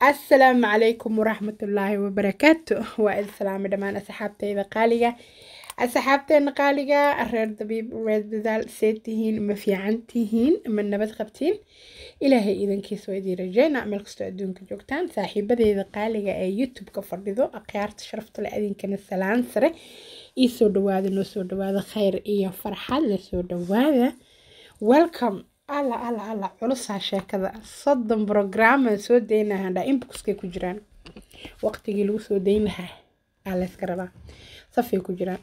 asalaamu calaykum waraxmatullaahi wabarakaatu waa id salaamay dhammaan asxaabteyda qaaliga asxaabteena qaaliga reer dabiib reer dadaal see tihiin ma fiican tihiin ma nabad qabtiin ilaahay idankiisa waa idiin rajeyna meel kastoo adduunka joogtaan saaxiibadeyda qaaliga ee youtube-ka fadhido akhyaarta sharafta adinkana salaan sare iisoo dhawaada noo soo dhawaada kheyr iyo farxad la soo dhawaada welcome alla alla alla culusaa sheekada soddon brograama soo dayn dhaa inboxkay ku jiraan waqtigii lagu soo dayn lahaa aa layska rabaa safay ku jiraan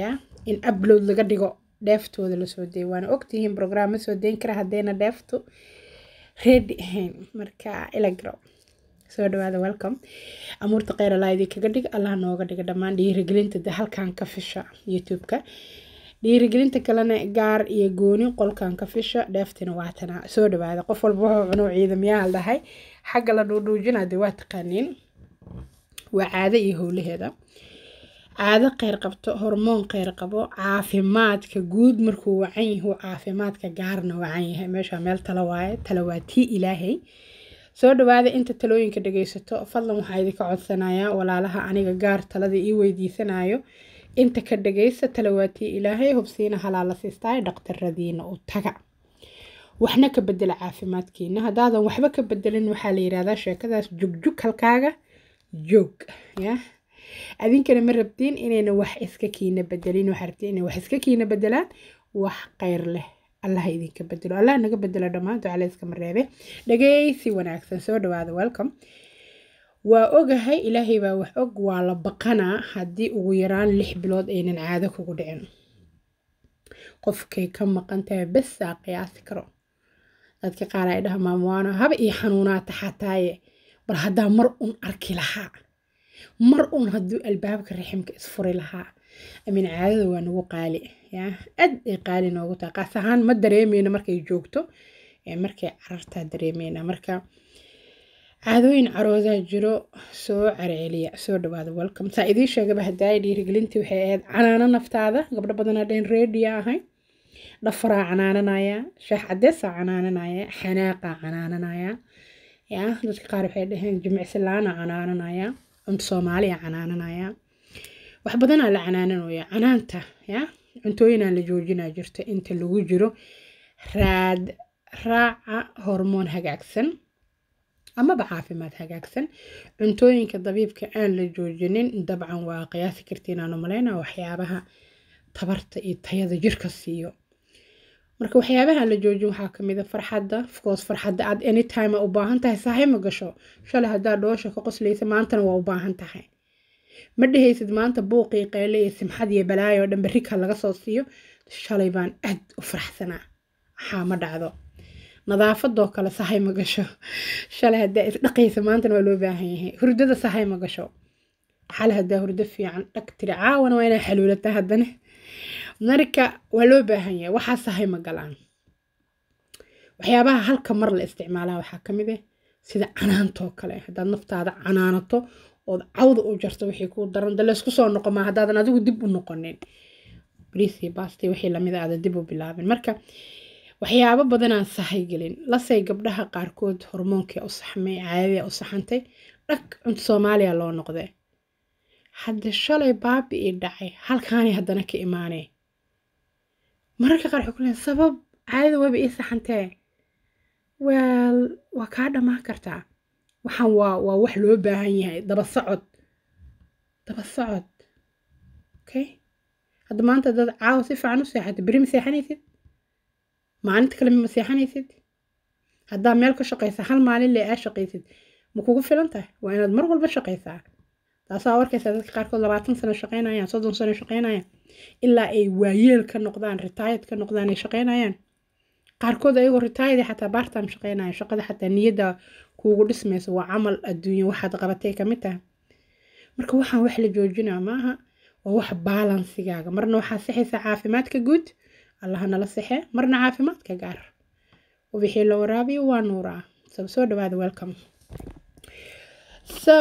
yaa in upload laga dhigo dheeftooda lasoo deey waana ogtihiin brograam ma soo dayn kara haddayna dheeftu reedi ahayn marka ilagro soo dhawaada welcome amuurta kheyr allaa idinkaga dhig allah nooga dhiga dhammaan dhiirigelinta halkan ka fisha youtube-ka dhiirigelinta kalena gaar iyo gooni qolkan ka fisha dheeftina waa tana soo dhawaada qof walba wuxuu cuno ciidamyaha dhahay xagga la dhuudhuujina de waa taqaaniin waa caado iyo howlaheeda caado kheyr qabto hormoon kheyr qabo caafimaadka guud markuu wacan yahu caafimaadka gaarna wacan yahay meesha meel tala waaye tala waa tii ilaahay soo dhawaada inta talooyinka dhegaysato fadlan waxaa idinka codsanayaa walaalaha aniga gaar talada ii weydiisanayo inta ka dhagaysa talawaatii ilaahay hubsiina halaala siistaay dhaqtaradiina u taga waxna ka bedela caafimaadkiina haddaadan waxba ka bedelin waxaa la yidhahdaa sheekadaas jugjug halkaaga joog ya adinkana ma rabtiin inayna wax iska kiina bedelin waxaa rabtiin inay wax iska kiina bedelaan wax kheyr leh allah idinka bedelo allah naga bedelo dhammaan ducale mareebe dhageysi wanaagsan soo dhawaada welcome waa ogahay ilaahay baa wax og waa la baqanaa haddii ugu yaraan lix bilood aynan caado kugu dhicin qofkay ka maqantaha besaa qiyaasi karo dadka qaar ay dhaha maamwaano haba io xanuunaata xataaye bal haddaa mar un arki lahaa mar un hadduu albaabka raximka isfuri lahaa amin caadada waa nagu qaali yaa aad ay qaali noogu tahay qaas ahaan ma dareemeyna markay joogto ee markay carartaa dareemeyna marka caadooyin caroodaa jiro soo carceliya soo dhawaada welcome taa idiin sheegaba haddaaya dhiirigelintii waxay ahayd canaano naftaada gabdho badanaa dheen reediya ahay dhafaraa canaananayaa shaah cadeesaa canaananaya xanaaqaa canaananaya yaa dadka qaar waxay dhaheen jimicsilaana canaananaya cunto soomaaliya canaananaya wax badanaa la canaananooya canaanta yaa cuntooyinaa la joojinaa jirto inta lagu jiro raad raaca hormoon hagaagsan amaba caafimaad hagaagsan cuntooyinka dabiibka aan la joojinin dabcan waa qiyaasi kartiin aanu malaynaa waxyaabaha tabarta iyo tayada jirka siiyo marka waxyaabaha la joojin waxaa kamida ah farxada farxadda ofcourse farxadda aad anytime u baahan tahay saaxi ma gasho shalay haddaad dhoosha ka qoslaysa maantana waa u baahan tahay ma dhehaysid maanta buuqii qayle iyo simxad iyo balaayo oo dhan barrika laga soo siiyo shalay baan aad u faraxsanaa waxaa ma dhacdo nadaafadoo kale sahay ma gasho shalay hadaa isdhaqaysa maantana waa loo baahan yahay hurdada sahay ma gasho xalay hadaa hurdo fiican dhag tiri caawana waa inaa xaluulata haddana marka waa loo baahan yahay waxaa sahay ma galaan waxyaabaha halka mar la isticmaalaa waxaa kamid ah sida canaantoo kale haddaad naftaada canaanato ood cawda u jarto wixii kuu daran da laysku soo noqo maa haddaadan adigu dib u noqonin briisi basti wixii lamid aada ah, dib u bilaabin marka waxyaabo badanaan sahaygelin lasay gabdhaha qaarkood hormoonkii u saxmay caadiya u saxantay dhag cunto soomaaliya loo noqday hadde shalay baabi ii dhacay halkaanay haddana ka imaanay mararka qaar waxay ku sabab caadada waba ii saxantee wel waa kaa dhammaan kartaa waxaan waa waa wax loo baahan yahay daba socod daba socod okay hadda maanta dad caawa si fiican u seexata beri ma seexanaysid maalinta kale ma seexanaysid haddaa meel ka shaqaysa hal maalin le aa shaqaysid ma kugu filan tahay waa inaad mar walba shaqaysaa taasaa arkaysaa dadka qaarkood labaatan sano shaqaynayaan soddon sano shaqaynayaan ilaa ay waayeel ka noqdaan ritaayad ka noqdaan ay shaqaynayaan qaarkood ayagoo ritaayada xataa baartam shaqaynaya shaqada xataa niyadda kuugu dhismaysa waa camal adduunyo waxaad qabatay kamid tahay marka waxaan wax la joojinaa maaha waa wax baalansigaaga marna waxaa sixaysaa caafimaadka guud allaha nala saxe marna caafimaadka gaar wixii la waraabiyo waa nuuraa soo dhawaada welcom so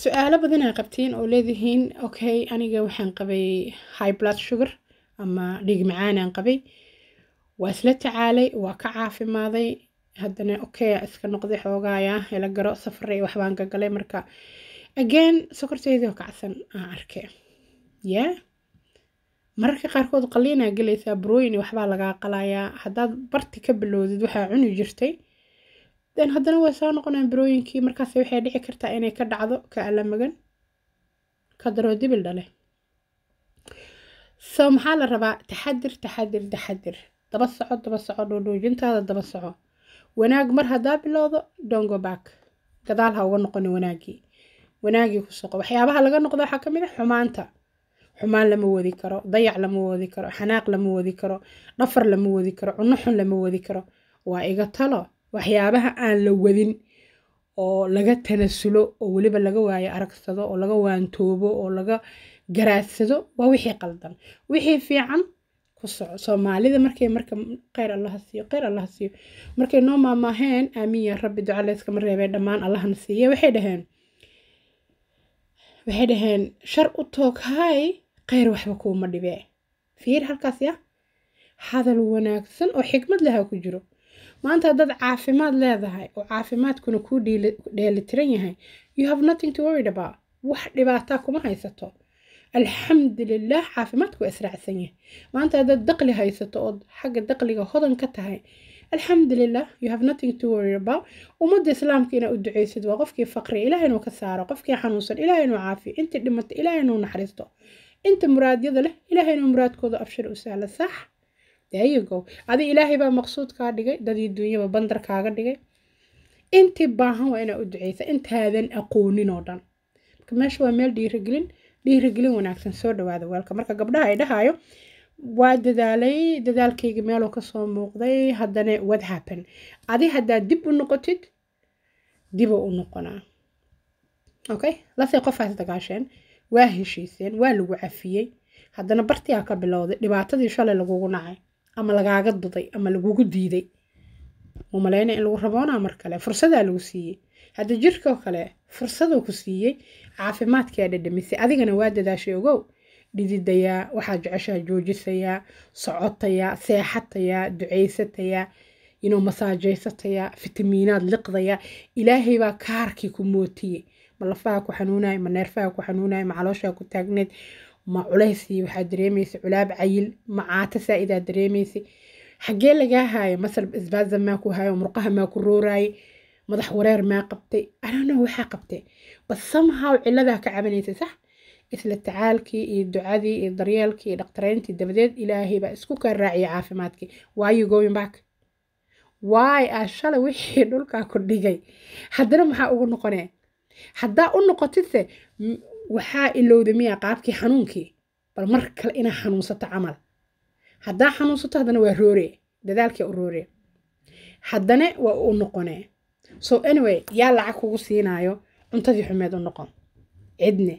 su-aalo badan ay qabtiin oo leedihiin okay aniga waxaan qabay high blood sugar ama dhiig macaanaan qabay waa isla tacaalay waa ka caafimaaday haddana okay iska noqday xoogaaya hela garo safaray waxbaan gagalay marka again sokorteydii oo kacsan aan arkay yeah mararka qaarkood qaliinaa galaysaa brooyin waxbaa lagaa qalayaa haddaad barti ka bilowdid waxaa cuni jirtay den haddana way soo noqonaan barooyinkii markaas waxay dhici kartaa inay ka dhacdo ka alamagan ka daroo dibil dhale so maxaa la rabaa taxadir taxadir taxadir daba soco daba soco dhuudhuujintaada daba soco wanaag mar haddaa bilowdo dongo back gadaal ha uga noqoni wanaagii wanaagii ku soqo waxyaabaha laga noqdo waxaa ka mid a ah xumaanta xumaan lama wadi karo dayac lama wadi karo xanaaq lama wadi karo dhafar lama wadi karo cunno xun lama wadi karo waa iga talo waxyaabaha aan la wadin oo laga tanasulo oo weliba laga waayo aragsado oo laga waantoobo oo laga garaadsado waa wixii qaldan wixii fiican ku soco soomaalida markay marka kheyr allaha siiyo kheyr allaha siiyo markay noo maamaaheen aamin yaa rabbi ducalayskama reebee dhammaan allahna siiye waxay dhaheen waxay dhaheen shar u toog hay kheyr waxba kuuma dhibe fiir halkaas ya hadal wanaagsan oo xikmad laha ku jiro maanta haddaad caafimaad leedahay oo caafimaadkuna kuu dheelitiran yahay you have nothing to worried about wax dhibaataa kuma haysato alxamdulilah caafimaadku waa israacsan yahay maanta haddaad daqli haysato ood xagga daqliga hodan ka tahay alxamdulilah you have nothing to worry about ummadda islaamka inaa u duceysid waa qofkii faqri ilaah inuu ka saaro qofkii xanuunsan ilaah inuu caafiyo intii dhimata ilaah inuu naxariisto inta muraadyada leh ilaahayna muraadkooda abshir u sahla sax daayagow adi ilaahay baa maqsuud kaa dhigay dadii dunyaba bandar kaaga dhigay intii baahan waa inaa u duceysa intaadan aqoonin oo dhan marka meesha waa meel dhiirigelin dhiirigelin wanaagsan soo dhawaada weelka marka gabdhaha ay dhahayo waa dadaalay dadaalkayga meeloo kasoo muuqday haddana wad happen adi haddaad dib u noqotid diboo u noqonaa okay lasee qofaas dagaasheen waa heshiiseen waa lagu cafiyey haddana bartiaa ka bilowday dhibaatadii shalay lagugu nacay ama lagaaga duday ama lagugu diiday umaleyna in lagu raboonaa mar kale fursadaa lagu siiyey hadda jirkoo kale fursaduu ku siiyey caafimaadkaa dhadhamisay adigana waa dadaashay ogow dhididayaa waxaa jeceshaha joojisayaa socotayaa seexatayaa duceysatayaa inuu masaajaysatayaa fitamiinaad liqdayaa ilaahay baa kaarkii ku mootiyey ma lafaha ku xanuunayo ma neerfaha ku xanuunayo ma calooshaa ku taagneed ma culaysii waxaad dareemaysa culaab cayil ma caata saa-idaad dareemaysa xaggee lagaa haayo masal isbaasa maa ku haayo murqaha maa ku rooraaye madax wareer maa qabtay anana waxaa qabtay bat samhaw ciladaa ka cabanaysa sax isla tacaalkii iyo ducadii iyo daryeelkii iyo dhaqtareyntii dabadeed ilaahay baa isku kaa raaciyay caafimaadkii waayo going back waay aa shalay wixii dhulkaa ku dhigay haddana maxaa ugu noqonee haddaa u noqotidse waxaa ilowda miyaa qaabkii xanuunkii bal mar kale inaa xanuunsato camal haddaa xanuunsato haddana waa roore dadaalkii u roore haddana waa u noqone so anyway yaa lacag kugu siinaayo cuntadii xumeed u noqon cidne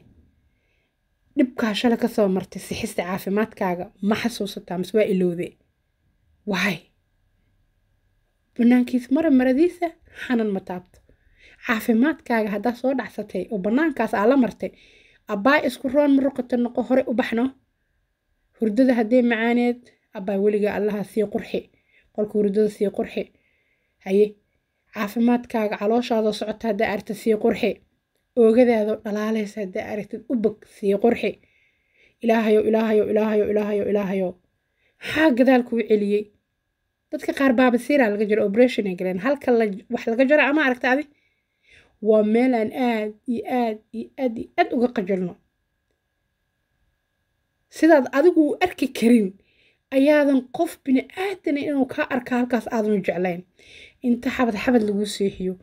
dhibkaa shala ka soo martay sixista caafimaadkaaga ma xasuusataa mise waa ilowde waay banaankiis mara maradiisa xanan ma taabto caafimaadkaaga haddaa soo dhacsatay oo bannaankaas aa la martay abbaa isku roon ma ruqata noqo hore u baxno hurdada haddee macaaneed abbaa weligaa allaha sii qurxi qolka hurdada sii qurxi haye caafimaadkaaga calooshaadoo socota haddaa aragta sii qurxi oogadaadoo dhalaalaysa haddaa aragtid ubog sii qurxi ilaahayo ilaahayo ilaahayo ilaahayo ilaahayo maxaa gadaal kuu celiyey dadka qaar baabasiiraa laga jaro operation galeen halka wax laga jaro ama aragta adi waa meel aan aad iyo aad iyo aad iyo aad uga qajalno sidaad adigu u arki karin ayaadan qof bini aadana inuu kaa arka halkaas aadanu jeclayn inta xabad xabad lagu seexiyo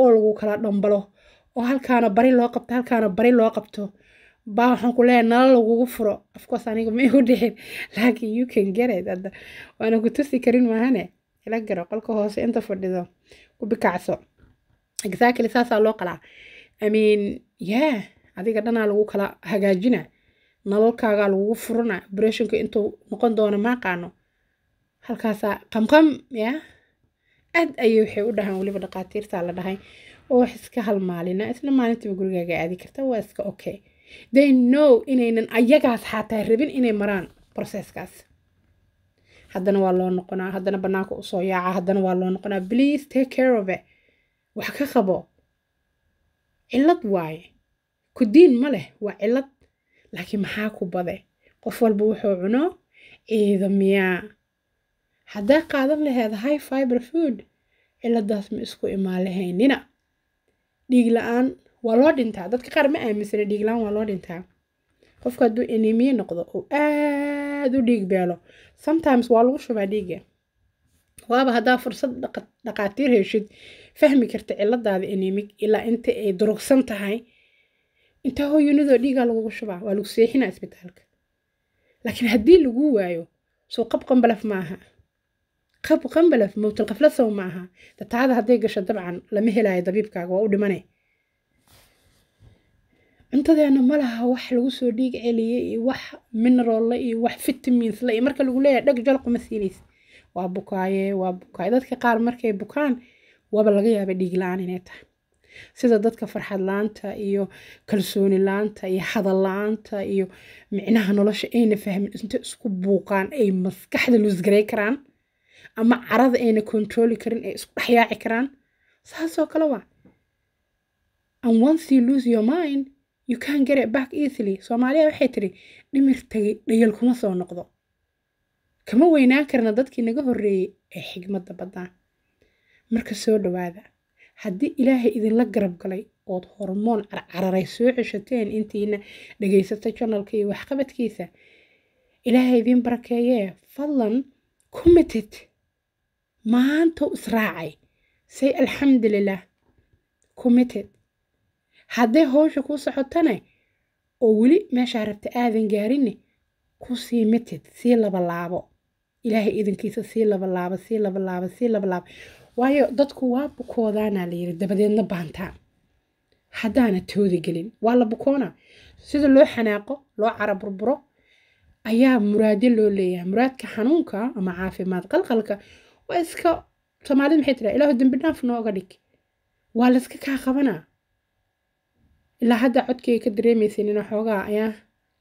oo lagu kala dhambalo oo halkaana bari loo qabto halkaana bari loo qabto baa waxaan ku leeyahay nala lagugu furo afkoos aniga ma igu dhicin laakiin you can get it waana ku tusi karin maahane ila garo qolka hoose inta fadhido ku bikacso exactly saasaa loo qalaa I mean yeah adiga dhanaa lagu kala hagaajina nalalkaagaa lagugu furana breshonka intuu noqon doono maaqaano halkaasaa qamqam yaa aad ayay waxay u dhahaan weliba dhaqaatiirtaa la dhahay oo wax iska halmaalina isla maalintiiba gurigaaga aadi karta waa iska okay they know inaynan ayagaas xaataa rabin inay maraan proceskaas haddana waa loo noqonaa haddana banaanka usoo yaaca haddana waa loo noqonaa please take care of it wax ka qabo cillad waaye ku diin ma leh waa cillad laakiin maxaa ku bade qof walba wuxuu cuno ciida miyaa hadday qaadan laheed high fiber food cilladaas ma isku imaan lahaynina dhiig la-aan waa loo dhintaa dadka qaar ma aaminsana dhiig la-aan waa loo dhintaa qofka hadduu enemiye noqdo uu aada u dhiig beelo sometimes waa lagu shubaa dhiigga waaba haddaa fursad dhaqaatiir heshid fahmi karta ciladaada anemic ilaa inta ay durugsan tahay intaa hooyunadoo dhiigaa lagugu shubaa waa lagu seexinaa isbitaalka laakiin haddii laguu waayo soo qab qambalaf maaha qab qambalaf mowtal qaflad sow hadday gasho dabcan lama helaayo dabiibkaaga waa u dhimane cuntadeena ma wax lagu soo dhiig celiyey iyo wax mineralla iyo wax vitamins la iyo marka lagu leeyahay dhag jalquma siinaysa waa bukaaye waa bukaaye dadka qaar markay bukaan waaba laga yaaba dhiigla-aan inay tahay sida dadka farxad la-aanta iyo kalsooni la-aanta iyo hadal la-aanta iyo micnaha nolosha ayna fahmin inta isku buuqaan ay maskaxda luusgaray karaan ama carada ayna kontrooli karin ay isku dhexyaaci karaan saasoo kale waa and once you lose your mind you can get it back easily soomaaliya waxay tiri dhimir tagay dhayal kuma soo noqdo kama weynaan karna dadkii naga horreeyey ee xigmadda badnaa marka soo dhowaada haddii ilaahay idinla garab galay ood hormoon carcararay soo ceshateen intiina dhegaysata janalka iyo waxqabadkiisa ilaahay idiin barakeeyee fadlan committed maantou israacay say alxamdulilah committed hadday howsha ku socotane oo weli meeshaa rabta aadan gaarinne ku sii mitid sii labalaabo ilaahay iidankiisa sii laba laaba sii labalaaba sii labalaaba waayo dadku waa bukoodaana layiri dabadeedna baantaa haddaana toodi gelin waa la bukoona sida loo xanaaqo loo cara burburo ayaa muraado loo leeyahay muraadka xanuunka ama caafimaad qalqalka waa iska soomaalida maxay tiraa ilaahu dembi dhaaf nooga dhig waa layska kaa qabanaa ilaa hadda codkay ka dareemaysay nina xoogaa ayaa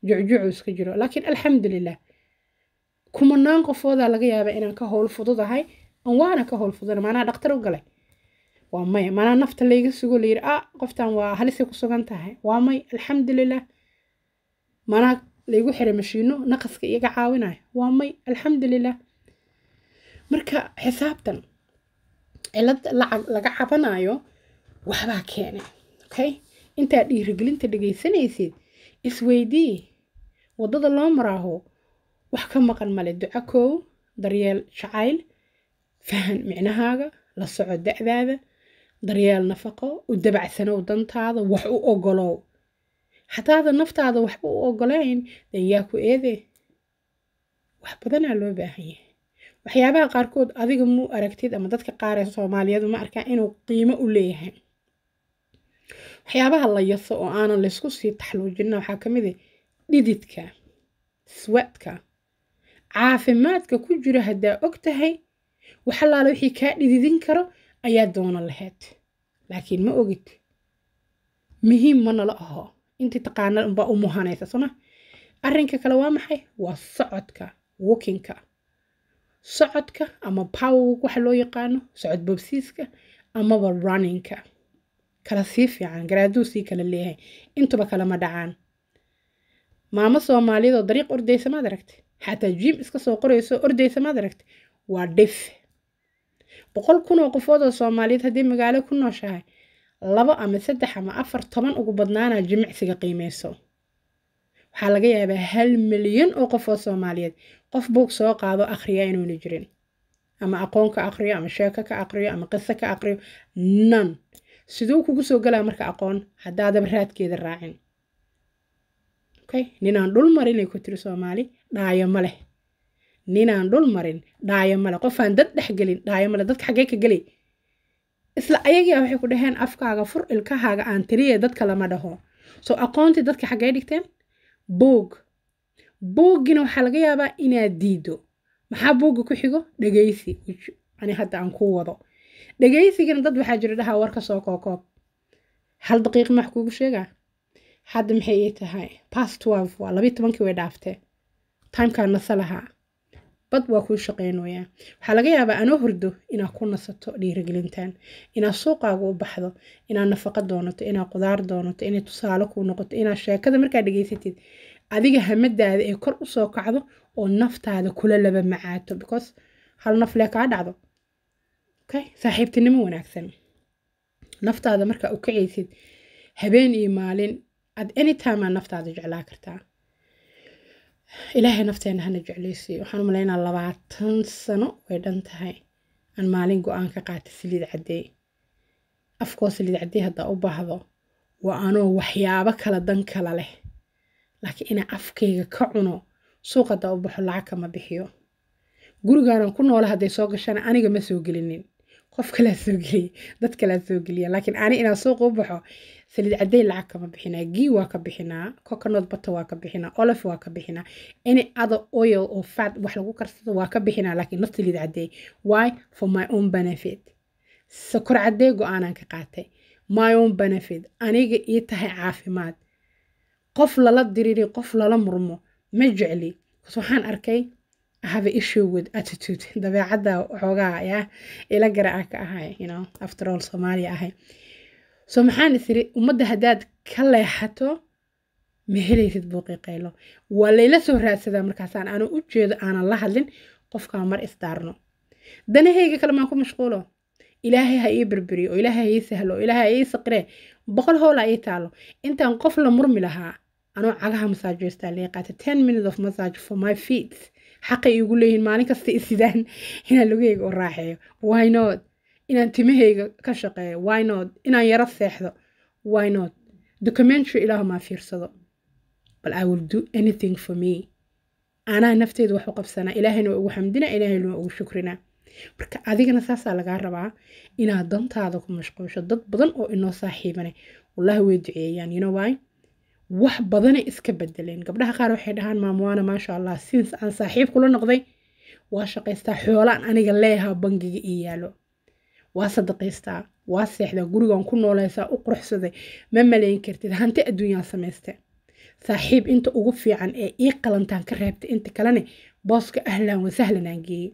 jucjucu iska jiro laakiin alxamdulilah kumanaan qofoodaa laga yaabaa inaan ka howl fududahay an waana ka howl fudan maanaa dhaktar u galay waa maya maanaa nafta layga sugo layiri a ah, qoftan waa halisay ku sugan tahay waa may alxamdulilah maanaa laygu xiray mashiino naqaska iyaga caawinayo waa may alxamdulilah marka xisaabtan cilad laga cabanayo waxbaa keenay okay intaad dhiirigelinta dhegaysanaysid isweydii waddada loo maraaho wax ka maqan male duco koow daryeel jacayl fahan micnahaaga la soco dacdaada daryeel nafaqo u dabacsanow dantaada wax u ogolow hataada naftaada waxba u ogolayn dan yaa ku eede wax badanaa loo baahan yahay waxyaabaha qaarkood adiga mu aragtid ama dadka qaar ee soomaaliyadu ma arkaa inuu qiimo u leeyahay waxyaabaha la yaso oo aanan laysku sii taxluujina waxaa ka mid a eh, dhididka swadka caafimaadka ku jira haddaa og tahay waxalaala wixii kaa dhididin karo ayaa doono laheed laakiin ma ogid muhiim ma nala aho intii taqaana unbaa u muhanaysa sooma arrinka kale waa maxay waa socodka wokinka socodka ama powerwok waxa loo yaqaano socod bobsiiska amaba runninka kala sii fiican garaaduu sii kala leeyahay intuba kalama dhacaan maamo soomaaliyeed dariiq ordaysa maad aragtay xataa jiim iska soo qorayso ordaysa maad aragta waa dhif boqol kun oo qofood oo soomaaliyeed haddii magaalo ku nooshahay labo ama saddex ama afar toban ugu badnaanaa jimicsiga qiimeyso waxaa laga yaabaa hal milyan oo qof oo soomaaliyeed qof buug soo qaado akhriya inuuna jirin ama aqoon ka aqriyo ama sheeko ka aqriyo ama qiso ka aqriyo nan siduu kugu soo galaa marka aqoon haddaadaba raadkeeda raacin okay ninaan dhul marinay ku tiri soomaali dhaayo ma leh ninaan dhul marin dhaayo male qofaan dad dhexgelin dhaayo male dadka xaggee ka gelay isla ayagia waxay ku dhaheen afkaaga fur ilkahaaga aan tiriye dadka lama dhaho soo aqoonti dadka xaggee dhigteen boog boogina waxaa laga yaabaa inaad diido maxaa boogga ku xigo dhegaysi ani hadda aan kuu wado dhegaysigana dad waxaa jira dhahaa war soo kookoob hal daqiiq max kuugu sheegaa hadda maxay ii tahay past twelve waa labii tobankii way dhaaftee timkaa nasa lahaa bad waa kuu shaqeynoyaa waxaa laga yaabaa anoo hordo inaad ku nasato dhiirigelintan inaad suuqaaga u baxdo inaad nafaqa doonato inaad qudaar doonato inay tusaale kuu noqoto inaad sheekada markaa dhageysatid adiga hamadaada ee kor usoo kacdo oo naftaada kula laba macaato because hal naf lee kaa dhacdo saaxiibtinimo wanaagsan naftaada markaa u kacaysid habeen iyo maalin ad anytime aa naftaada jeclaa kartaa ilaahay nafteena hana jeclaysiiyo waxaan u malaynaa labaatan sano way dhan tahay aan maalin go-aan ka qaatay saliid caddey afkoo saliid caddey haddaa u baahdo waa anoo waxyaabo kala dan kala leh laakiin inaa afkayga ka cuno suuq haddaa u baxo lacag kama bixiyo gurigaanan ku noola hadday soo gashaan aniga ma soo gelinin qof kalaa soo geliya dad kalaa soo geliya laakiin ani inaan suuq u baxo saliid cadeyn lacag kama bixinaa gii waa ka bixinaa coconut bata waa ka bixinaa olif waa ka bixinaa any other oil oo fat wax lagu karsado waa ka bixinaa laakiin naf saliid cadeey why for my own benefit sokor cadeey go-aanaan ka qaatay my own benefit aniga ii tahay caafimaad qof lala diriri qof lala murmo ma jecli bas waxaan arkay have issue with attitude dabeecadda waxoogaa yaa ila gara ah ka ahay you know after all soomaaliya ahay soo maxaan isiri ummadda haddaad ka leexato ma helaysid booqii qaylo waa layla soo raadsadaa markaasaan anoo u jeedo aanan la hadlin qofkaa mar isdaarno danahayga kale maan ku mashquulo ilaahay ha ii berberiyo oo ilaahay ha ii sahlo oo ilaahay ha ii saqree boqol howla ii taalo intaan qof la murmi lahaa anoo cagaha masaajoystaa laii qaatay ten minutes of massage for my feet xaqay iigu leeyihiin maalin kasta isidaan inaan lugahayga u raaxeeyo why not inaan timahayga ka shaqeeyo wynod inaan yaro seexdo wynod documentary ilaahumaa fiirsado bal i will do anything for me anaa nafteeda wax u qabsanaa ilaahayna waa ugu xamdina ilaahayna waa ugu shukrinaa marka adigana saasaa lagaa rabaa inaad dantaada ku mashquusho dad badan oo inoo saaxiibane wallaahi way duceeyaan you know why wax badanay iska bedeleen gabdhaha qaar waxay dhahaan maamuwaana maasha allah since aan saaxiib kula noqday waa shaqaystaa xoolaan aniga leeyahaa bangiga ii yaalo waa sadaqaystaa waa seexdaa gurigan ku nooleysaa u quruxsaday ma maleyn kartid hanti adduunyaan samayste saaxiib inta ugu fiican ee ii qalantaan ka reebtay inta kalene booska ahlan wasahlanaan geeyey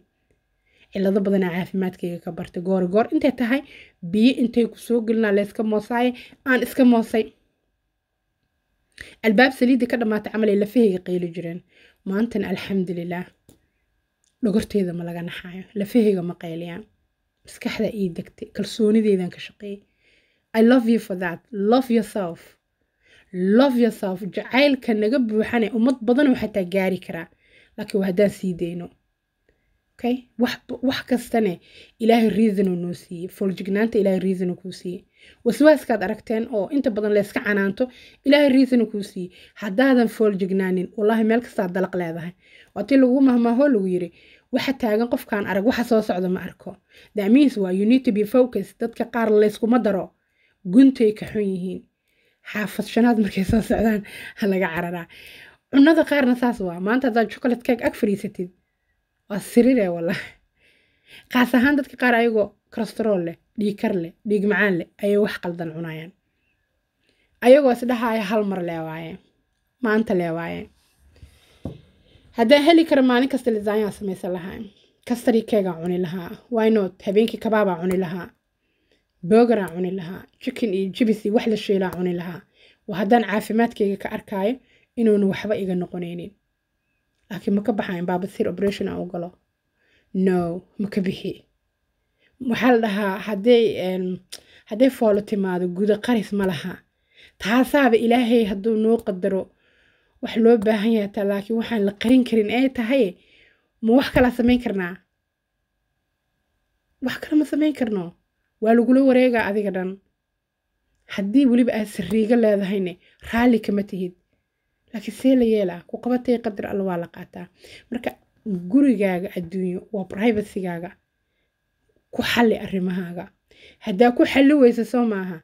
cilado badanaa caafimaadkayga ka bartay goori goor intay tahay biyo intay ku soo gelinaa layska moosaaye aan iska moosay albaab saliidda ka dhammaatay camal ay lafahayga qayli jireen maantana alxamdulilaah dhogorteeda ma laga naxaayo lafahayga ma qayliyaan maskaxda ii degtay kalsoonideydaan ka shaqeeyay i love you for that love yourself love yourself jacaylka naga buuxane ummad badan xataa gaari karaa laakiin waa haddaan sii dayno okay wax kastane ilaahay reasonuu noo siiyey fooljignaan ilaahay reasonuu kuu siiyey waswaaskaad aragteen oo inta badan layska canaanto ilaahay reasonuu kuu siiyey haddaadan fooljignaanin wallaahi meel kastaad dalaq leedahay waatii lagu mahmaaho lagu yiri waxa taagan qofkaan arag waxa soo socda ma arko damiis waa unitb focus dadka qaar layskuma daro guntay ka xun yihiin xaafad shanaad markay soo socdaan halaga cararaa cunada qaarna saas waa maanta haddaad chocolate cake ag fadhiisatid waa siriire wallahi kaas ahaan dadka qaar ayagoo kolestarool leh dhiigkar leh dhiig macaan leh ayay wax qaldan cunayaan ayagoo isdhahaaya hal mar leewaaye maanta leewaaye haddaan heli karo maalin kasta lisanyaan samaysan lahaa kastaryi keegaa cuni lahaa wynood habeenkii kabaabaa cuni lahaa boogaraa cuni lahaa jikin iyo jibis wax la sheelaa cuni lahaa waa haddaan caafimaadkayga ka arkaayo inuuna waxba iga noqonaynin laakiin ma ka baxayn baabasiir operation aan u galo no ma bixi waxaa la dhahaa hadday hadday foolo timaado guda qaris ma laha taasaaba ilaahay hadduu noo qadaro wax loo baahan yahay taa laakiin waxaan la qarin karin ay tahaye ma wax kala samayn karnaa wax kale ma samayn karno waa lagula wareegaa adiga dhan haddii weliba aad sariigo leedahayne raalli kama tihid laakiin see la yeelaa ku qabatay qadar alla waa la qaataa marka gurigaaga adduunyo waa brivacygaaga ku xalli arrimahaaga haddaa ku xalli weysa soo maaha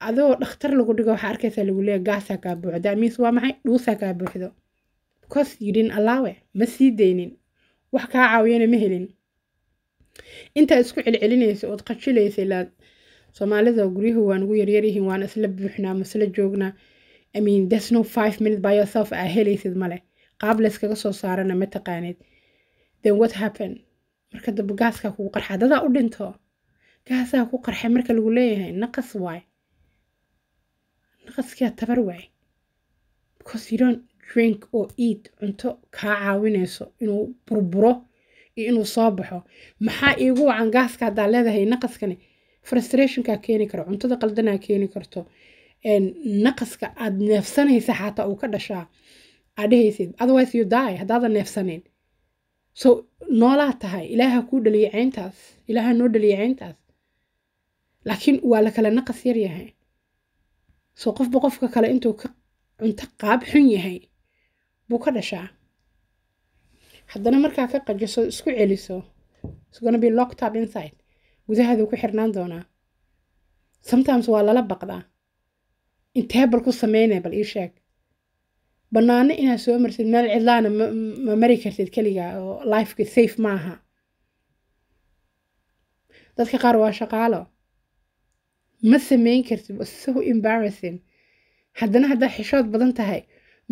adoo dhakhtar lagu dhigo waxaa arkaysaa lagu leeya gaasaa kaa buuxda mise waa maxay dhuusaa kaa buuxdo kos yidhin allaawe ma sii daynin wax kaa caawiyana ma helin intaa isku celcelinaysa ood qajilaysa ilaa soomaalida guryahu waan ugu yaryaryihiin waan isla buuxnaa masla joognaa I mean no five minutes by yourself aa helaysid male qaab layskaga soo saarana ma taqaanid then what happened marka dambe gaaskaa kugu qarxa dadaad u dhinto gaasaa ku qarxay marka lagu leeyahay naqas waay naqaskaa tabar waay because you don't drink oo eat cunto kaa caawinayso inuu burburo iyo inuu soo baxo maxaa iigu wacan gaaska haddaa leedahay naqaskani frustrationkaa keeni karo cuntada qaldanaa keeni karto naqaska aad neefsanaysa xataa uu ka dhashaa aad dhehaysid otherwise you die haddaadan neefsanayn so noolaa tahay ilaaha kuu dhaliyay cayntaas ilaaha noo dhaliyay cayntaas laakiin waa la kale naqas yar yahay soo qofba qofka kale intuu ka cunto qaab xun yahay buu ka dhashaa haddana markaa ka qajiso isku celiso sgonablocktab inside gudahaaduu ku xirnaan doonaa sometimes waa lala baqdaa intee bal ku sameyna bal ii sheeg bannaano inaad soo marsid meel cidlaana ma mari kartid keliga oo lifeka safe maaha dadka qaar waa shaqaalo ma sameyn kartid waa so embarrassing haddana haddaa xishood badan tahay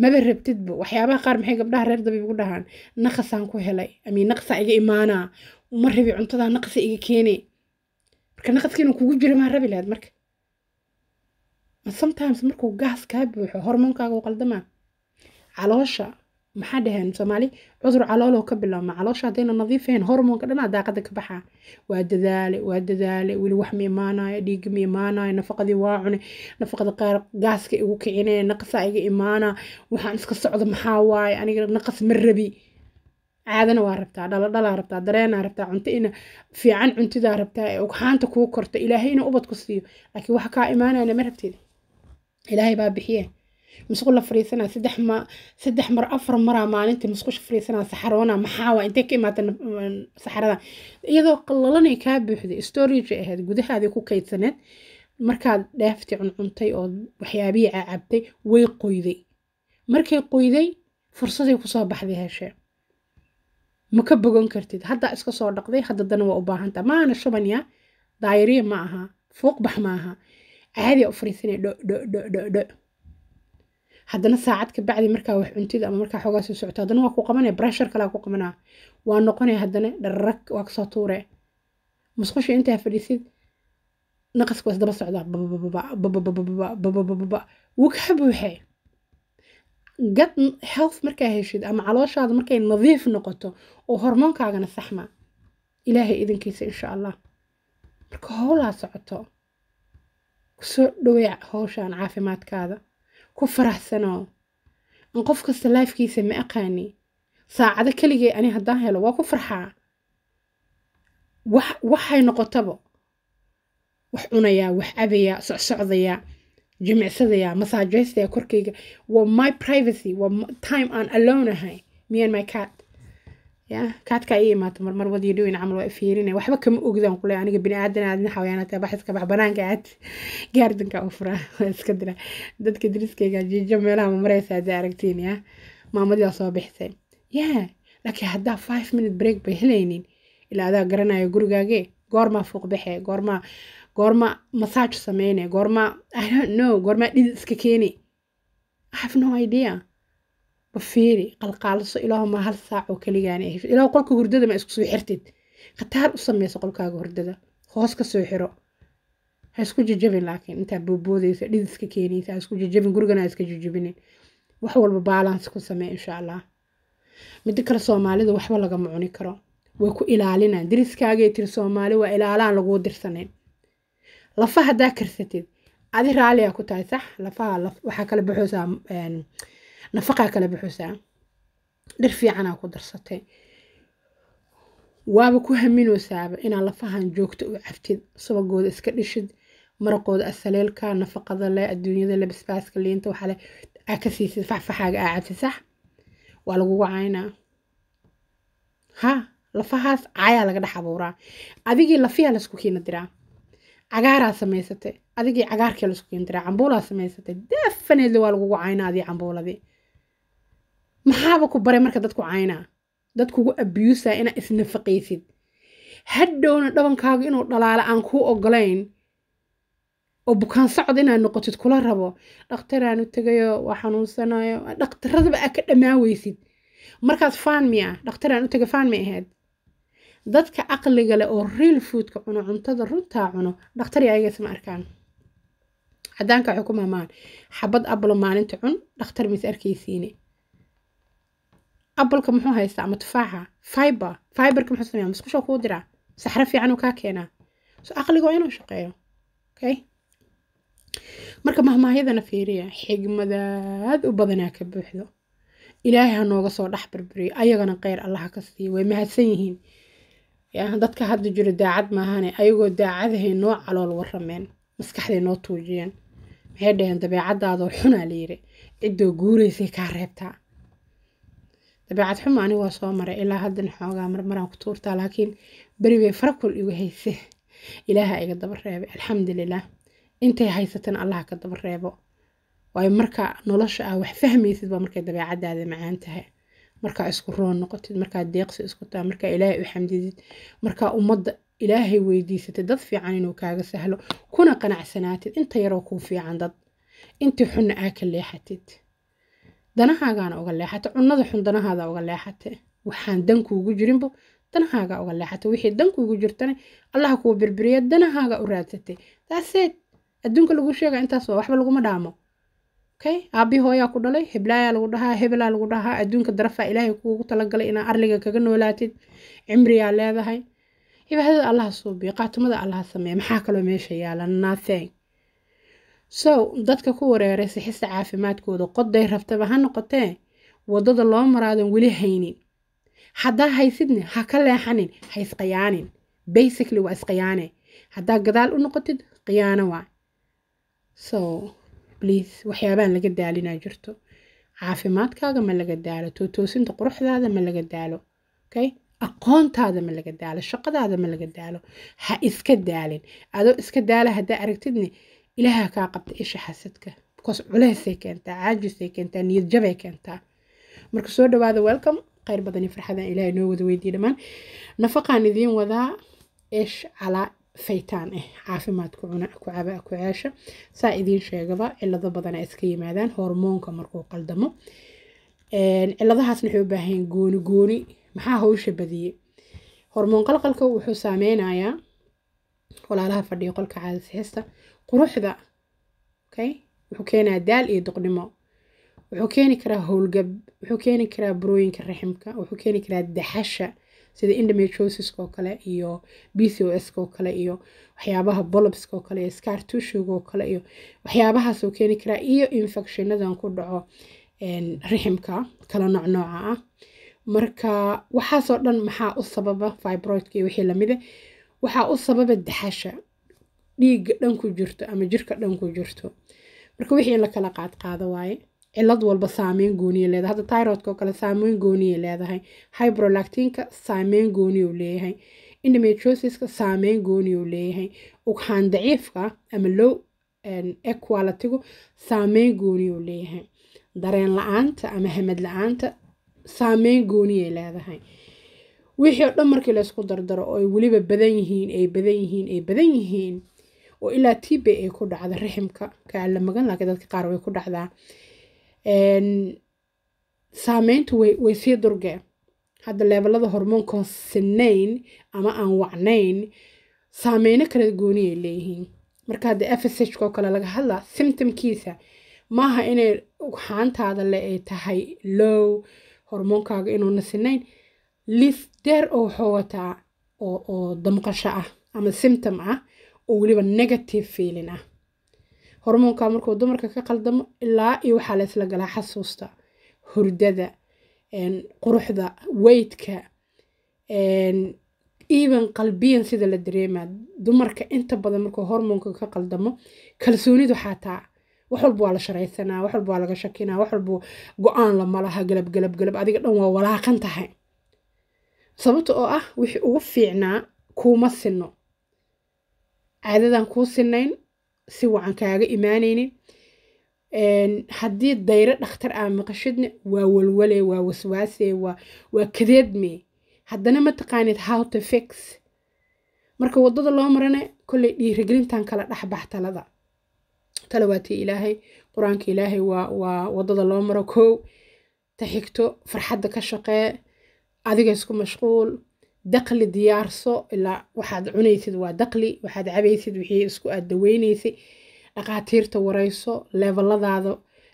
maba rabtidba waxyaabaha qaar maxay gabdhaha reer dabiib ugu dhahaan naqasaan ku helay amiin naqsaa iga imaanaa uma rabi cuntadaa naqsa iga keene marka naqaska inuu kugu jira maa rabi lahayd marka sometimes markuu gaas kaa buuxo hormoonkaaga u qaldamaa caloosha maxaa dheheen soomaali cudur calooloo ka bilowma caloosha haddayna nadiifahayn hormoonka dhan daaqada ka baxaa waa dadaale waa dadaale weli wax ma imaanayo dhiigga ma imaanayo nafaqadii waa cune nafaqada qaar gaaska igu kicine naqasaa iga imaana waxaan iska socda maxaa waaye aniga naqas ma rabi caadana waa rabtaa dhaladhalaa rabtaa dareenaa rabtaa cunto ina fiican cuntidaa rabtaa ee ugxaanta kuu korta ilaahay ina ubad ku siiyo laakiin waxa kaa imaanayana ma rabtid ilaahay baa bixiye musqula fariisana fariisanaa ma saddex mar afar maraa maalintii musqusha fariisanaa saxaroona maxaa intay ka imaata saxarada iyadoo qallalanay kaa buuxday storage ay ahayd gudahaadii ku kaydsaneed markaad dheefti cuncuntay oo waxyaabihii cacabtay way qoyday markay qoyday fursaday kusoo baxday heshee ma ka bogan kartid haddaa iska soo dhaqday haddadana waa u baahantaa maana shubanya daayiriya ma aha fuuq ma aha caadiya u fariisanaya dhodhodhodho haddana saacad ka markaa wax cuntida ama markaa xoogaa soo socto haddana waa ku qabanaya breshar kalaa ku qabanaa waa noqonaya haddana dhararag waa kasoo tuure musqusha intaa fadhiisid naqasku waa isdaba socdaa bababababababababababa gad health markaa heshid ama calooshaada markay nadiif noqoto oo hormoonkaagana saxma ilaahay idinkiisa insha allah marka howlaa socoto kusoo dhaweec howshaan caafimaadkaada ku faraxsanoo aan qof kasta laifkiisa ma aqaani saacado keligee ani haddaan helo waa ku farxaa waxay noqotaba wax cunayaa wax abayaa socsocdayaa jimicsadayaa masaajaystayaa korkayga waa my privacy waa time aan alone ahay me and my cat ya kaadka ay imaato marmar wadiidhowin camal waa fiirina waxba kama ogdaan kule aniga biniaadan aadna xawayaanaata baxadka bax banaanka aad gaardanka u furaa waa iska dira dadka diriskayga jiijo meelaha maraysa hadda aragtiin ya maamadidaa soo bixisay ya laakiin haddaa five minute break bay helaynin ilaa adaa garanayo gurigaage goormaa fuuq baxee goormaa goorma masaaj sameyne goorma no goormaa dhid iska keeni i have no idea bafiiri qalqaalso ilaahuma hal saac oo keligaana ilah qolka hurdada ma isku soo xirtid khataar u sameysa qolkaaga hurdada hoos ka soo xiro ha isku jajabin laakiin intaa booboodeysa dhidiska keenaysa ha isku jajabin gurigana ha iska jajabinin wax walba baalans ku samee insha allah midda kale soomaalida waxba lagama cuni karo way ku ilaalinaan diriskaagay tiri soomaali waa ilaalaan laguu dirsanayn lafa haddaa karsatid adi raaliyaa ku tahay sax lafaha waxaa kala baxoosaa nafaqaa kala buxusaa dhir fiicanaa ku darsatay waaba ku haminoosaaba inaa lafahan joogto u cabtid subagooda iska dhishid maraqooda asaleelka nafaqada le adduunyada le basbaaska liinta waxale aa ka siisid faxfaxaaga aa cabtid sax waa lagugu caynaa ha lafahaas caayaa laga dhex abuuraa adigii lafiyaa laisku kiina diraa cagaaraa samaysatay adigii cagaarkee laisku kiina diraa cambuulaa samaysatay daafaneedle waa lagugu caynaa adii cambuuladii maxaaba ku baray marka dadku caynaa dadkugu abuusaa inaa isnafaqaysid hadhowna dhabankaagu inuu dhalaala aan kuu ogolayn oo bukaan socod inaad noqotid kula rabo dhakhtaraan u tegayo waa xanuunsanayo dhakhtaradaba aa ka dhammaaweysid markaas faan miya dhakhtaraan u tega faan ahayd dadka caqliga leh oo real foodka cuno cuntada runtaa cuno dhakhtar yaagaas ma arkaan cadaanka waxay ku maamaan xabad ablo maalinta cun dhakhtar mis arkaysiine abalka muxuu haystaa ama tufaaxa fiber fiberka muxuu sameeyaa musqusha kuu diraa saxro fiican kaa keenaa so aqliga waa inuu shaqeeyo okay marka mahmaahyadana fiiriya xigmadaad u badanaa ka buuxdo ilaahay ha nooga soo dhex burburiyo ayagana kheyr allaha ka siiyo way mahadsan yihiin dadka hadda jiro daacad maahane ayagoo daacadahay noo calool warameen maskaxday noo tuujiyeen maxay dhaheen dabeecadaadoo xunaa layiri ciddoo guuraysay kaa reebtaa dabeecad xumo ani waa soo maray ilaa haddana xoogaa marmaraa ku tuurtaa laakiin beri bay farakul igu hayse ilaaha iga daba reebay alxamdulilah intay haysatan allaha ka dabareebo waayo markaa nolosha ah wax fahmaysid baa markay dabeecadaada macaan tahay markaa isku roon noqotid markaa deeqsi isku taa markaa ilaahay u xamdidid markaa ummadda ilaahay weydiisatay dad fiican inuu kaaga sahlo kuna qanacsanaatid inta yaroo kuu fiican dad intii xunna aa ka leexatid danahaagaana uga leexata cunada xun danahaada uga leexate waxaan dankuugu jirinbo danahaaga uga leexata wixii dankuugu jirtana allah kuu birbiriya danahaaga u raadsatay taaseed adduunka lagu sheega intaas waxba laguma dhaamo okay aabi hooyaa ku dhalay heblaayaa lagu dhahaa hebelaa lagu dhahaa adduunka darafaa ilaahay kugu talagalay inaa arliga kaga noolaatid cimriyaa leedahay cibaadada allaha suubiya qaatumada allaha sameeya maxaa kaloo meesha yaala nothing sow dadka ku wereeray sixista caafimaadkooda qoday rabtaba ha noqotee waddada loo maraadan weli haynin haddaa haysidne ha ka leexanin ha isqayaanin basically waa isqiyaane haddaa gadaal u noqotid qiyaano waa so please waxyaabaan laga daalinaa jirto caafimaadkaaga ma laga daalo tootoosinta quruxdaada ma laga daalo okay aqoontaada ma laga daalo shaqadaada ma laga daalo ha iska daalin adoo iska daala haddaa aragtidni ilaaha kaa qabta isha xasadka because culeysay keentaa caajisay keentaa niyad jabay keentaa marka soo dhawaada welcom khayr badan iyo farxadan noo wada weydiiya dhammaan nafaqaan idiin wadaa ish calaa faytaan ah eh. caafimaadku cuna ku caba ku ceesha saa idiin sheegaba cilado badana iska yimaadaan hormoonka markuu qaldamo ciladahaasna waxay u baahan gooni gooni maxaa hawsha badiyey hormoon qalqalka wuxuu saameynayaa walaalaha fadhiya qolka caadis quruxda okay wuxuu keenaa daal iyo doqnimo wuxuu keeni karaa howlgab wuxuu keeni karaa burooyinka raximka wuxuu keeni karaa daxasha sida endometrosiska oo kale iyo bcoska oo kale iyo waxyaabaha bolobsk oo kale iyo scartushuga oo kale iyo waxyaabahaasuu keeni karaa iyo infectionadan ku dhaco raximka kala noocnooca ah marka waxaasoo dhan maxaa u sababa fibroidka iyo wixii lamida ah? waxaa u sababa daxasha dhiigga dhan ku jirto ama jirka dhan ku jirto marka wixii in la qaadqaado waaye cilad walba saameyn gooniya leedahay hadda tyrodkao kale saameyn gooniya leedahay hybrolactinka saameyn gooniyuu leeyahay endometrosiska saameyn gooniyuu leeyahay ughaan daciifka ama low equalitigu saameyn gooniyuu leeyahay dareen la-aanta ama hamad la-aanta saameyn gooniyay leedahay wixii o dhan markii laysku dardaro oo weliba badan yihiin ay badan yihiin ay badan yihiin oo ilaa tiba ay ku dhacda riximka kaala magan laakiin dadka qaar way ku dhacdaa saameyntu way sii durge hadda leebalada hormoonkoon sinayn ama aan wacnayn saameyno kala gooniay leeyihiin marka hadda fshka oo kale laga hadlaa symptomkiisa maaha inay xaantaada le ay tahay low hormoonkaaga inuuna sinayn lis deer oo waxoo wataa oo damqasho ah ama symptom ah oo weliba negative feelin ah hormoonka markuu dumarka ka qaldamo ilaa iyo waxaa la isla galaa xasuusta hurdada quruxda weydka even qalbiyan sida la dareemaa dumarka inta badan markuu hormoonka ka qaldamo kalsoonidu xataa wax walba waa la sharaysanaa wax walba waa laga shakinaa wax walba go-aan lama laha galab galab galab adiga dhan waa walaaqan tahay sababta oo ah wixii ugu fiicnaa kuuma sinno caadadaan kuu sinayn si wacan kaaga imaanaynin haddii dayro dhakhtar aa maqashidna waa walwale waa waswaase waa kadeedme haddana mataqaanid how to fix marka waddada loo marana kolley dhiirigelintan kala dhexbax talada tala waa ilaahay qur-aanka ilaahay waa waddada loo maro kow ta xigto farxadda ka shaqee adiga isku mashquul daqli diyaarso ilaa waxaad cunaysid waa daqli waxaad cabaysid wixii isku aad daweynaysay dhaqaatiirta warayso leebaladaada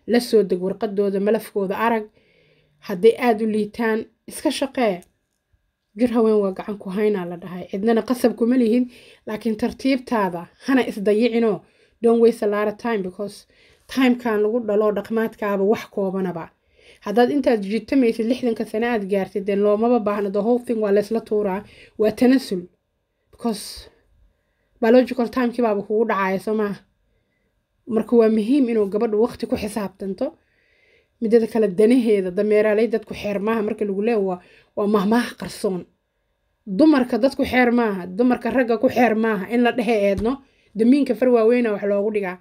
la soo deg warqadooda malafkooda arag hadday aada u liitaan iska shaqee jir haween waa gacan ku haynaa la dhahay cidnana qasab kuma lihin laakiin tartiibtaada hana isdayicinoo don wayse time because timekan lagu dhalo dhaqmaadkaaba wax koobanaba haddaad intaad jitamaysid lixdanka sane aad gaartid den loomaba baahna the whole thing waa laysla tuuraa waa tanasul because biological timekii baaba kugu dhacaya soo maaha marka waa muhiim inuu gabadhu waqti ku xisaabtanto midada kale danaheeda dameeraalay dadku xeer maaha marka lagu leeya waa waa mahmaaha qarsoon dumarka dadku xeer maaha dumarka ragga ku xeer maaha in la dhehe eedno damiinka far waaweyna wax loogu dhigaa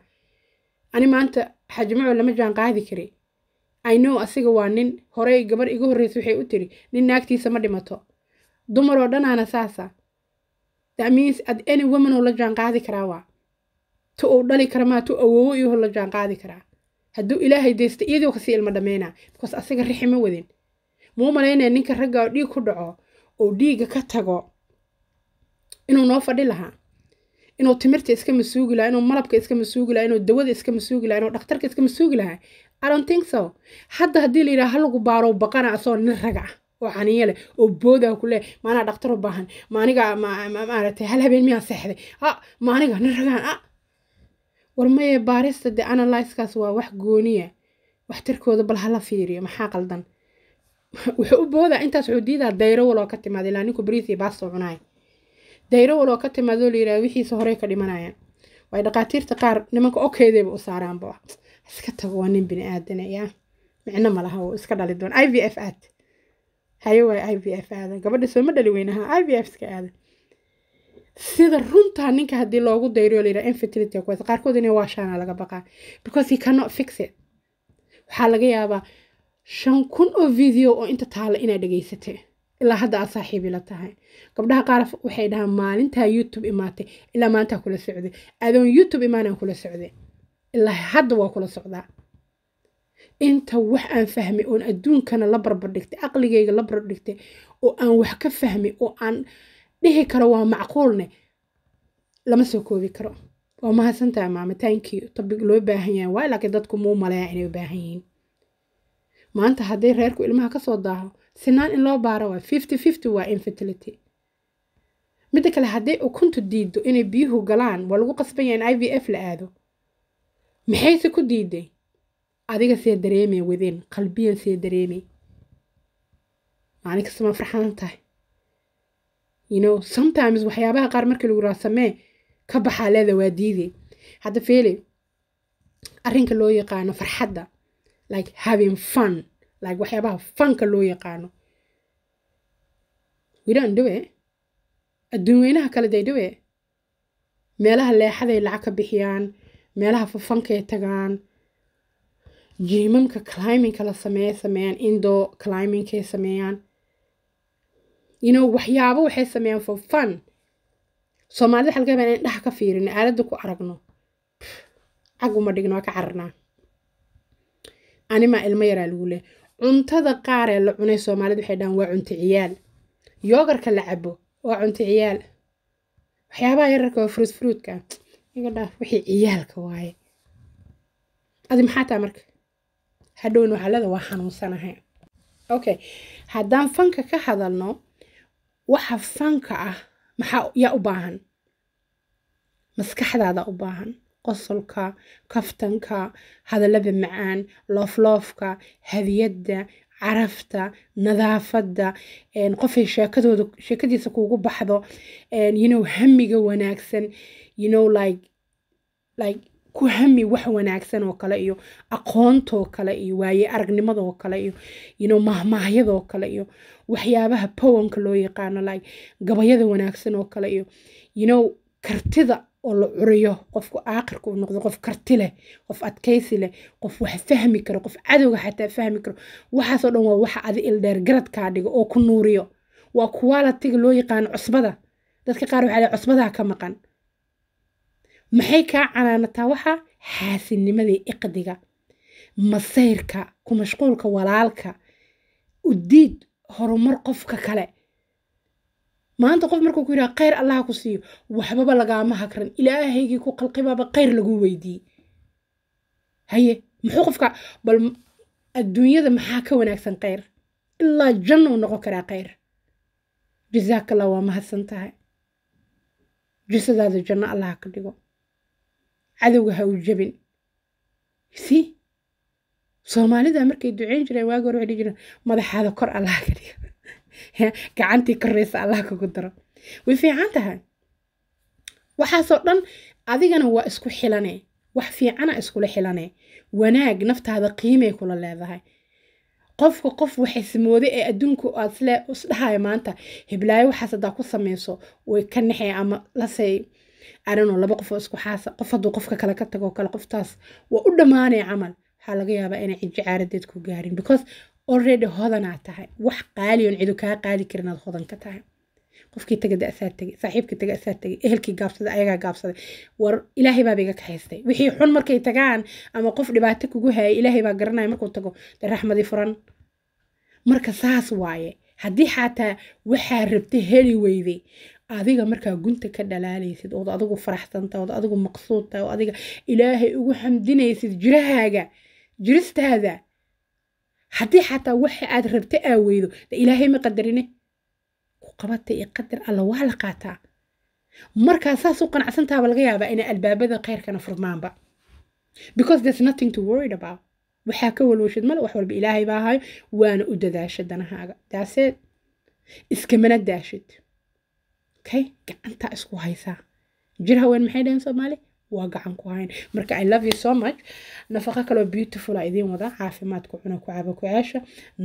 ani maanta xaaji lama jaan qaadi kari inow asiga waa nin horey gabar iga horreysa waxay u tiri nin naagtiisa ma dhimato dumar oo dhanaana saasa tamiins ad any woman oo la jaanqaadi karaa waa tu uu dhali kara maa tu awoowo iyaho la jaanqaadi karaa hadduu ilaahay deysta iyadoo kasii ilma dhammeynaa bikoos asiga rixi ma wadin muu malaynaya ninka ragga oo dhiig ku dhaco oo dhiigga ka tago inuu noo fadhi lahaa inuu timirta iska masuugi lahaa inuu malabka iska masuugi lahaa inuu dawada iska masuugi lahaa inuu dhakhtarka iska masuugi lahaa aronthinso hadda haddii layidhaha halagu baaro baqana asoo nin raga ah oo caniya oo booda ku maanaa dhaktar u baahan maaniga maaragtay hal habeen miyaa seexday a maaniga nin ragaan a ah. war maye baarista de analyskaas waa wax gooniya waxtarkooda bal hala fiiriyo maxaa qaldan wuxuu u boodaa intaas cuudiyadaa dayro waloo ka timaada ilaa ninku bariis iyo baasta cunaay dayro waloo ka timaadoo layidhaha wixiisa horey ka dhimanayaan waay dhaqaatiirta qaar nimanka okeydayba u saaraanba iska tago waa nin bini yaa micno malaha wuu iska dhali doon i v f aad haye waay i v f aada gabadha sooma dhali weynaha i v f iska aada sida runtaa ninka haddii loogu dayriyo la yidhaha infertility kuwaas qaarkood inay waa laga baqaa because he cannot fix it waxaa laga yaabaa shan kun oo video oo inta taala inaad dhegaysatay ilaa hadda aad saaxiibila tahay gabdhaha qaar waxay dhahaan maalintaa youtube imaatay ilaa maantaa kula socday adoon youtube imaanaan kula socday ilaa hadda waa kula socdaa inta wax aan fahmay oon adduunkana la barbardhigtay aqligayga la barbardhigtay oo aan wax ka fahmay oo aan dhihi karo waa macquulne lama soo koobi karo waa mahadsantaha maama tankii tabig loo baahan yahay waa laakiin dadku muu maleeyaa inay u baahan yihiin maanta hadday reerku ilmaha ka soo daaho sinaan in loo baaro waa fifty fifty waa infertility midda kale hadday ukuntu diiddo inay biyuhu galaan waa lagu qasban yahay in i v f la aado maxayse ku diiday adiga see dareemay wadeen qalbiyan see dareemay maalin kastama farxaan tahay you know sometimes waxyaabaha qaar markii lagu raa samee ka baxaa leeda waa diide hadda feele arrinka loo yaqaano farxadda like having fun like waxyaabaha fanka loo yaqaano widaan dhawe adduun weynaha kale day dhawe meelaha leexaday lacag ka bixiyaan meelaha fafanka ay tagaan jiimamka climinka la sameeya sameeyaan indo climinkay sameeyaan you waxyaabo waxay sameeyaan for fun soomaalida waxa laga yaabaa dhaha ka fiirino aalada ku aragno caguma uma dhigno waa ka cararnaa animaa ilmo yaraa lagu leehay cuntada qaar ee la cunay soomaalida waxay dhahaan waa cunto ciyaal yoogarka la cabo waa cunto ciyaal waxyaabaha yararka waa fruit fruitka iga dhaaf wixii ciyaalka waaye adi maxaa taa marka hadhown waxalada waa xanuunsanahay okay haddaan fanka ka hadalno waxa fanka ah maxaa yaa u baahan maskaxdaada u baahan qosolka kaftanka hadallada macaan loofloofka hadiyadda carafta nadaafada qofay sheekadooda sheekadiisa kuugu baxdo you hamiga wanaagsan you like like ku hami wax wanaagsan oo kale iyo aqoontoo kale iyo waaye aragnimadoo kale iyo you mahmaahyadoo kale iyo waxyaabaha powanka loo yaqaano like gabayada wanaagsan oo kale iyo you kartida oo la curiyo qofku aakhirka u noqdo qof karti leh qof adkaysi leh qof wax fahmi karo qof cadowga xataa fahmi karo waxaasoo dhan waa waxa adi ildheer garadkaa dhigo oo ku nuuriyo waa kuwaalatiga loo yaqaano cusbada dadka qaar waxaa cusbadaa ka maqan maxay kaa canaanataa waxaa xaasinnimadii iqdiga masayrka ku mashquulka walaalka udiid horumar qofka kale maanta qof markuu ku yidhaha khayr allaha ku siiyo waxbaba lagaama hakran ilaahaygii ku qalqibaaba khayr laguu weydiiyey haye muxuu qofka bal adduunyada maxaa ka wanaagsan khayr ilaa janna uu noqon karaa khayr jazaaka allah waa mahadsan tahay jasadaada janno allaha ka dhigo cadowga ha u jabin si soomaalida markay duceyn jireen waagi hore waxay dhihi jireen madaxaada kor allaha ka dhigo gacantii koreysa allah kugu daro way fiican tahay waxaasoo dhan adigana waa isku xilane wax fiicana iskula xilane wanaag naftaada qiimay kula leedahay qofka qof waxaysmooday ee adduunku aad sle maanta hiblaayo waxaas haddaa ku sameyso way ka naxey ama lasey arano laba qof oo isku xaasa qof hadduu qofka kale ka tago kale qoftaas waa u dhammaanaya camal waxaa laga yaabaa inay cijacaaradeed ku gaarin because already hodanaa tahay wax qaali cidu kaa qaali karin hodan ka tahay qofkii taga da'saa tegay saaxiibkii taga asaa tegay ehelkii gaabsaday ayagaa gaabsaday war ilaahay baaba iga kaxaystay wixii xun markay tagaan ama qof dhibaato kugu hayay ilaahay baa garanaya markuu tago dee raxmadii furan marka saas waaye haddii xataa waxaa rabta heli weyday adiga markaa gunta ka dhalaalaysid ood adigu faraxsanta ood adigu maqsuudta oo adiga ilaahay ugu xamdinaysid jirahaaga jiristaada haddii xataa waxa aad rabta aa weydo de ilaahay ma qadarine ku qabata iyo qadar alla waa la qaataa markaa saasu qanacsantaaba laga yaabaa inay albaabada khayrkana furmaanba because there's nothing to worried about waxaa ka walwashad male wax walba ilaahay baa ahayo waana u dadaasha danahaaga daaseed iskamana daashid okay gacantaa isku haysaa jir haween maxay dhaheen soomaali waa gacan ku hayn marka i love you so much nafaqo kaloo beautiful a ah idiin wada caafimaadka cuna ku caaba ku-aasha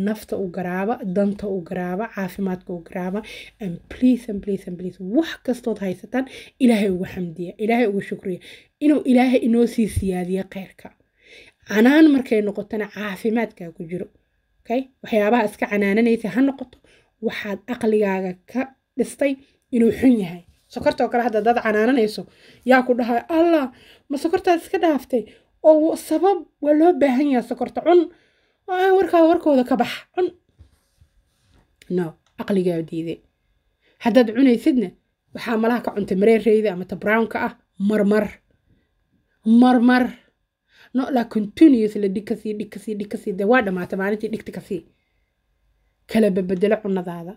nafta u garaaba danta u garaaba caafimaadka u garaaba and please and please and please wax kastood haysataan ilaahay ugu xamdiya ilaahay ugu shukriya inuu ilaahay inoo sii siyaadiya kheyrka canaan markay noqotona caafimaadkaa ku jiro okay waxyaabaha iska canaananaysa ha noqoto waxaad aqligaaga ka dhistay inuu xun yahay sokorta oo kale hadda dad canaananayso yaa ku dhahay allah ma sokortaad iska dhaaftay oo sabab waa loo baahan yaha sokorta cun warkaa warkooda ka bax cun no caqligaa diiday haddaad cunaysidna waxaa malaha ka cuntay mareereyda ama tabrownka ah marmar marmar no la continuous la dhigkasii dhigkasii dhigkasii dee waa dhammaatay maalintii dhigti kasii kala babedelo cunadaada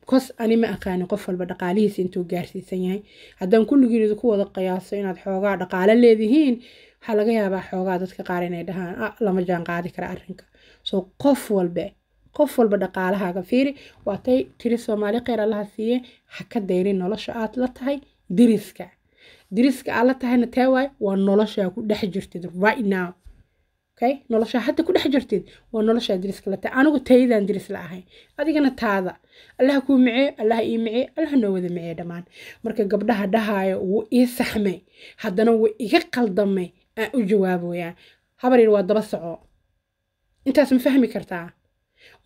because ani ma aqaani qof walba dhaqaalihiisa intuu gaarsiisan yahay haddaan kulligiin ku wada qiyaaso inaad xoogaa dhaqaalo leedihiin waxaa laga yaabaa xoogaa dadka qaar inay dhahaan a ah, lama jaan qaadi kara arinka soo qof walbe qof walba dhaqaalahaaga fiiri waa tay tiri soomaali kheyr allaha siiye ha ka dayrin nolosha aad la tahay diriska diriska aad la tahayna tee waay waa noloshaa ku dhex jirtid right now okay noloshaa hadda ku dhex jirtid waa noloshaa diriska latahay anigu tayadaan diris la ahayn adigana taada allaha kuu miceeyo allaha ii miceeyo allaha noo wada miceeyo dhammaan marka gabdhaha dhahaayo wuu ii saxmay haddana wuu iga qaldamay aan u jawaaboyaa habaryar waa daba soco intaas ma fahmi kartaa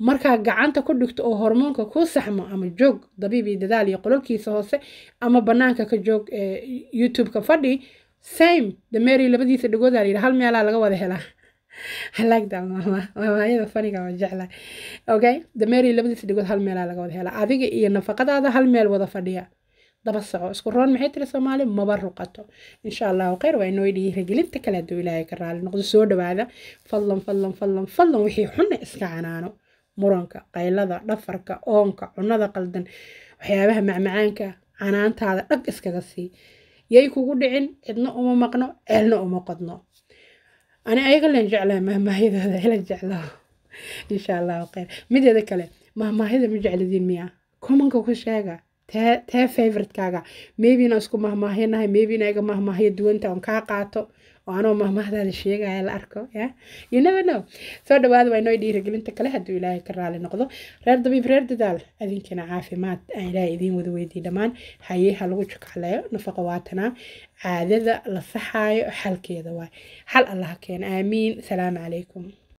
markaa gacanta ku dhigto oo hormoonka kuu saxmo ama joog dabiib iyo dadaal iyo qololkiisa hoose ama bannaanka ka joog youtube-ka fadhi same the mary labadiisa dhagoodaa la yidhi hal meelaa laga wada helaa I like that mama mamaayada faniga adiga iyo nafaqadaada hal meel wada fadhiya daba soco isku roon maxay tiri soomaali maba ruqato insha allahu khayr waa inoo idhiyi ragilinta kale ilaahay ka raali noqdo soo dhawaada fadlan fadlan fadlan fadlan wixii xunna iska canaano muranka qaylada dhafarka oonka cunada qaldan waxyaabaha macmacaanka canaantaada dhag iskaga sii yay kugu dhicin cidna uma maqno ceelna uma qodno ana ayagalen jeclaa mahmaahyadooda hela jeclaa insha allahu kheyr mideeda kale mahmaahyada ma jecladiin miya komanka ku sheega tee favoritkaaga maybe inaan isku mahmaahyanahay maybe in ayaga duwanta on kaa qaato oo anoo mahmahdaada sheegaya la arko ya you never know soo dhawaada waa inoo dhiiragelinta kale hadduu ilaahay ka raali noqdo reer dabiib reer dadaal idinkina caafimaad aan ilaahay idiin wada weydiy dhammaan haye ha lagu jukacleeyo nafaqa waatanaa caadada la saxaayo xalkeeda waay xal allaha keena aamiin salaamu calaykum